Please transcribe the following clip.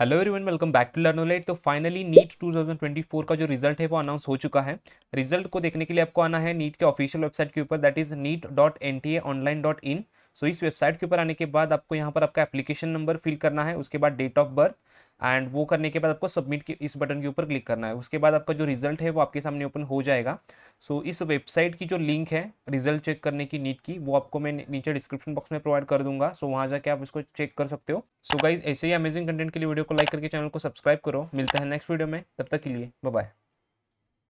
hello everyone welcome back to light तो finally NEET 2024 का जो रिजल्ट है वो अनाउंस हो चुका है रिजल्ट को देखने के लिए आपको आना है नीट के ऑफिशियल वेबसाइट के ऊपर that is NEET dot N T online dot in so इस वेबसाइट के ऊपर आने के बाद आपको यहाँ पर आपका एप्लीकेशन नंबर फिल करना है उसके बाद डेट ऑफ बर्थ एंड वो करने के बाद आपको सबमिट इस बटन के ऊपर क्लिक करना है उसके बाद आपका जो रिजल्ट है वो आपके सामने ओपन हो जाएगा सो so, इस वेबसाइट की जो लिंक है रिजल्ट चेक करने की नीट की वो आपको मैं नीचे डिस्क्रिप्शन बॉक्स में प्रोवाइड कर दूंगा सो so, वहाँ जाके आप इसको चेक कर सकते हो सो so, गाइज ऐसे ही अमेजिंग कंटेंट के लिए वीडियो को लाइक करके चैनल को सब्सक्राइब करो मिलता है नेक्स्ट वीडियो में तब तक के लिए बाय